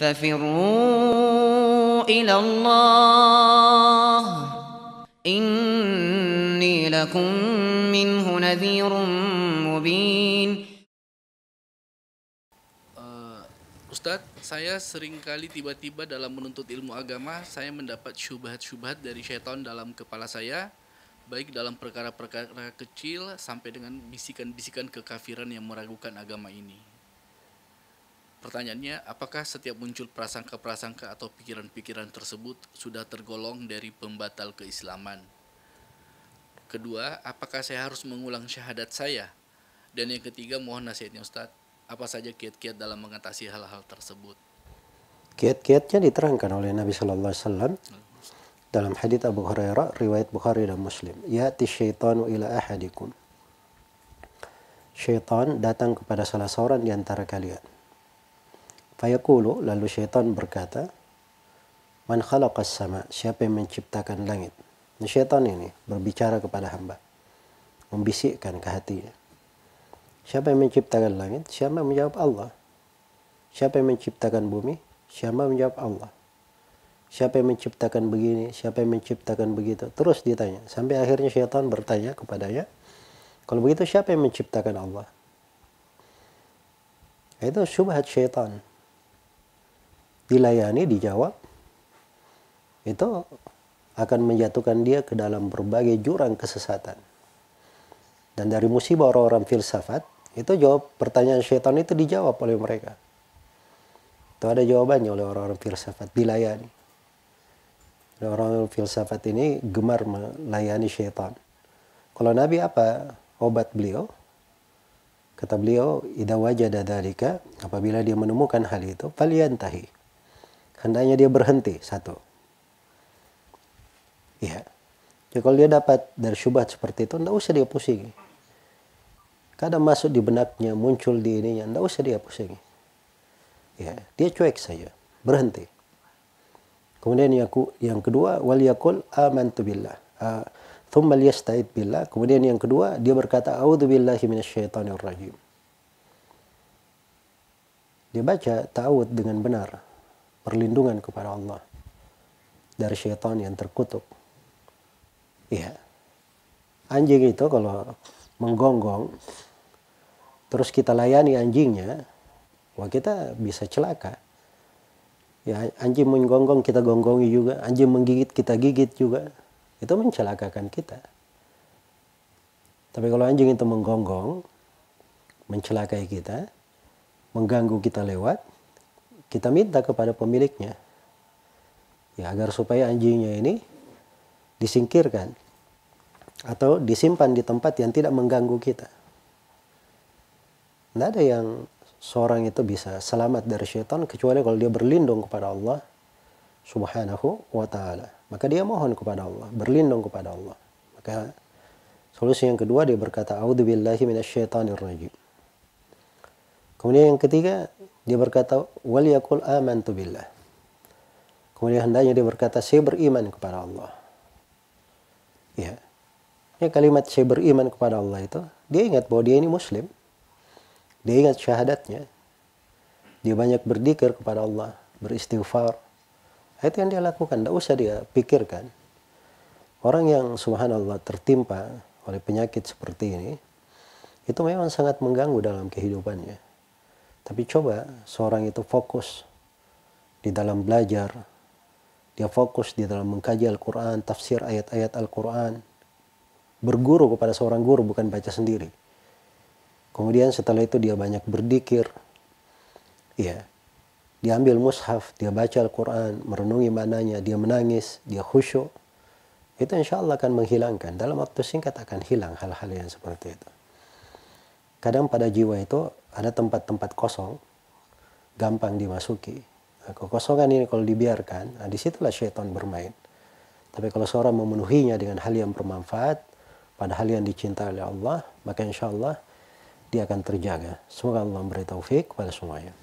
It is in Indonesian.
ففروا إلى الله إني لكم منه نذير مبين uh, Ustadz, saya kali tiba-tiba dalam menuntut ilmu agama, saya mendapat syubhat-syubhat dari setan dalam kepala saya, baik dalam perkara-perkara kecil sampai dengan bisikan-bisikan kekafiran yang meragukan agama ini. Pertanyaannya, apakah setiap muncul prasangka-prasangka atau pikiran-pikiran tersebut sudah tergolong dari pembatal keislaman? Kedua, apakah saya harus mengulang syahadat saya? Dan yang ketiga, mohon nasihatnya Ustadz, apa saja kiat-kiat dalam mengatasi hal-hal tersebut? Kiat-kiatnya diterangkan oleh Nabi Shallallahu Alaihi Wasallam dalam hadits Abu Hurairah, riwayat Bukhari dan Muslim. Ya Ya'ti syaitanu ila ahadikum. Syaitan datang kepada salah seorang di antara kalian Fayaqulu, lalu syaitan berkata, Man khalaqas sama, siapa yang menciptakan langit? Nah, syaitan ini berbicara kepada hamba, membisikkan ke hatinya. Siapa yang menciptakan langit? Siapa yang menjawab Allah. Siapa yang menciptakan bumi? Siapa yang menjawab Allah. Siapa yang menciptakan begini? Siapa yang menciptakan begitu? Terus ditanya. Sampai akhirnya syaitan bertanya kepadanya, kalau begitu siapa yang menciptakan Allah? Itu syubhat syaitan dilayani, dijawab, itu akan menjatuhkan dia ke dalam berbagai jurang kesesatan. Dan dari musibah orang-orang filsafat, itu jawab pertanyaan syaitan itu dijawab oleh mereka. Itu ada jawabannya oleh orang-orang filsafat, dilayani. Orang-orang filsafat ini gemar melayani syaitan. Kalau Nabi apa obat beliau? Kata beliau, idawajada dalika, apabila dia menemukan hal itu, faliyantahi Hendaknya dia berhenti, satu. Iya. ya. Jadi kalau dia dapat dari syubhat seperti itu, enggak usah dia pusing. Kadang masuk di benaknya, muncul di ininya, enggak usah dia pusing. Ya, dia cuek saja, berhenti. Kemudian yang, yang kedua, wal yakul amantu billah. Uh, thumma liyasta'id billah. Kemudian yang kedua, dia berkata, A'udhu billahi minasyaitanir rajim. Dia baca ta'awud dengan benar perlindungan kepada Allah dari syaitan yang terkutuk. Iya. Anjing itu kalau menggonggong, terus kita layani anjingnya, wah kita bisa celaka. Ya, anjing menggonggong kita gonggongi juga, anjing menggigit kita gigit juga. Itu mencelakakan kita. Tapi kalau anjing itu menggonggong, mencelakai kita, mengganggu kita lewat, kita minta kepada pemiliknya ya agar supaya anjingnya ini disingkirkan atau disimpan di tempat yang tidak mengganggu kita. Tidak ada yang seorang itu bisa selamat dari syaitan kecuali kalau dia berlindung kepada Allah Subhanahu wa taala. Maka dia mohon kepada Allah, berlindung kepada Allah. Maka solusi yang kedua dia berkata auzubillahi rajim. Kemudian yang ketiga dia berkata, "Wal yakul amantu billah." Kemudian hendaknya dia berkata, "Saya beriman kepada Allah." Ya. ini ya, kalimat saya beriman kepada Allah itu, dia ingat bahwa dia ini muslim. Dia ingat syahadatnya. Dia banyak berdikir kepada Allah, beristighfar. Itu yang dia lakukan, tidak usah dia pikirkan. Orang yang subhanallah tertimpa oleh penyakit seperti ini, itu memang sangat mengganggu dalam kehidupannya tapi coba seorang itu fokus di dalam belajar, dia fokus di dalam mengkaji Al-Quran, tafsir ayat-ayat Al-Quran, berguru kepada seorang guru bukan baca sendiri. Kemudian setelah itu dia banyak berdikir, ya, dia ambil mushaf, dia baca Al-Quran, merenungi mananya dia menangis, dia khusyuk, itu insya Allah akan menghilangkan. Dalam waktu singkat akan hilang hal-hal yang seperti itu. Kadang pada jiwa itu ada tempat-tempat kosong gampang dimasuki nah, kekosongan ini kalau dibiarkan nah disitulah syaitan bermain tapi kalau seorang memenuhinya dengan hal yang bermanfaat pada hal yang dicintai oleh Allah maka insya Allah dia akan terjaga semoga Allah memberi taufik kepada semuanya